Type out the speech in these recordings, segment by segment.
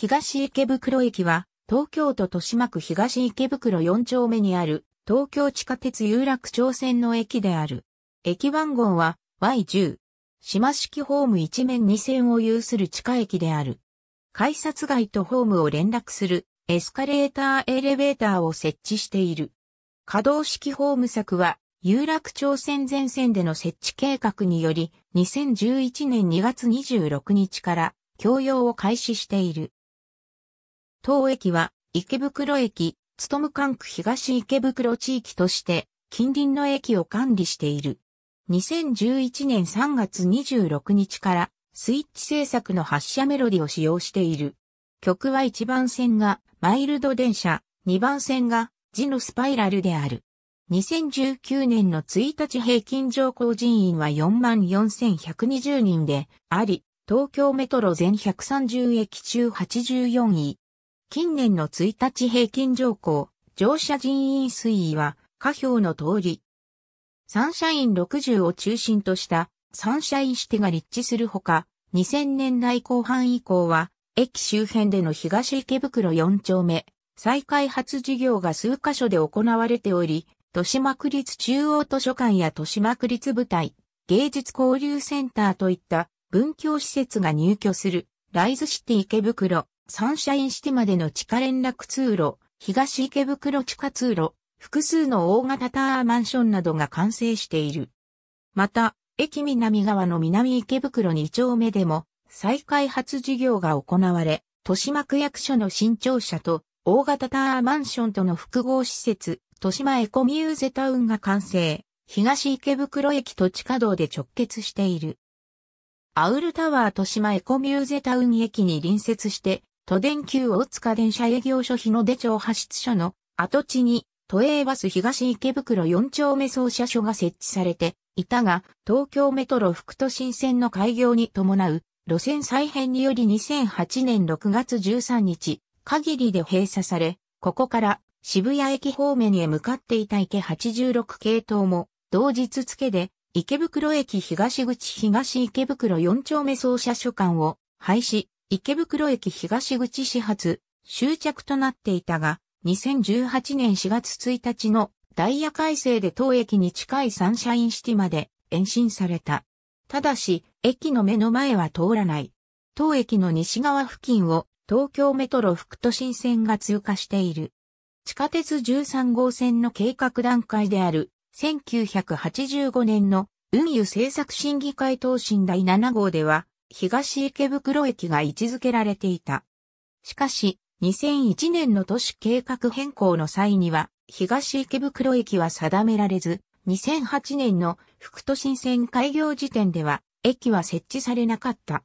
東池袋駅は、東京都豊島区東池袋4丁目にある、東京地下鉄有楽町線の駅である。駅番号は Y10。島式ホーム1面2線を有する地下駅である。改札外とホームを連絡するエスカレーターエレベーターを設置している。可動式ホーム策は、有楽町線全線での設置計画により、2011年2月26日から、共用を開始している。当駅は池袋駅、勤管区東池袋地域として近隣の駅を管理している。2011年3月26日からスイッチ制作の発車メロディを使用している。曲は1番線がマイルド電車、2番線がジノスパイラルである。2019年の1日平均乗降人員は44,120人であり、東京メトロ全130駅中84位。近年の1日平均乗降、乗車人員推移は、下表の通り。サンシャイン60を中心としたサンシャインシティが立地するほか、2000年代後半以降は、駅周辺での東池袋4丁目、再開発事業が数カ所で行われており、豊島区立中央図書館や豊島区立舞台、芸術交流センターといった文教施設が入居する、ライズシティ池袋、サンシャインシティまでの地下連絡通路、東池袋地下通路、複数の大型タワーマンションなどが完成している。また、駅南側の南池袋2丁目でも再開発事業が行われ、豊島区役所の新庁舎と大型タワーマンションとの複合施設、豊島エコミューゼタウンが完成、東池袋駅と地下道で直結している。アウルタワー豊島エコミューゼタウン駅に隣接して都電急大塚電車営業所日の出町派出所の跡地に、都営バス東池袋4丁目総車所が設置されていたが、東京メトロ副都心線の開業に伴う路線再編により2008年6月13日、限りで閉鎖され、ここから渋谷駅方面へ向かっていた池86系統も、同日付で池袋駅東口東池袋4丁目総車所間を廃止、池袋駅東口始発、終着となっていたが、2018年4月1日のダイヤ改正で当駅に近いサンシャインシティまで延伸された。ただし、駅の目の前は通らない。当駅の西側付近を東京メトロ副都心線が通過している。地下鉄13号線の計画段階である1985年の運輸政策審議会答申第7号では東池袋駅が位置づけられていた。しかし、2001年の都市計画変更の際には、東池袋駅は定められず、2008年の副都心線開業時点では、駅は設置されなかった。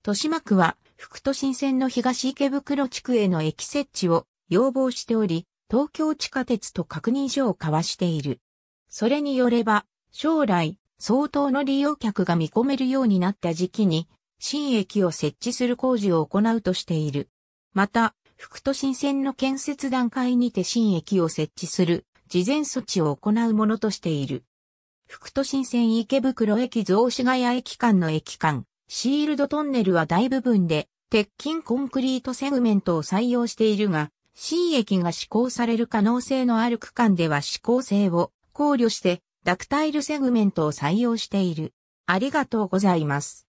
豊島区は、副都心線の東池袋地区への駅設置を要望しており、東京地下鉄と確認書を交わしている。それによれば、将来、相当の利用客が見込めるようになった時期に、新駅を設置する工事を行うとしている。また、副都心線の建設段階にて新駅を設置する事前措置を行うものとしている。副都心線池袋駅増市ヶ谷駅間の駅間、シールドトンネルは大部分で鉄筋コンクリートセグメントを採用しているが、新駅が施行される可能性のある区間では施行性を考慮してダクタイルセグメントを採用している。ありがとうございます。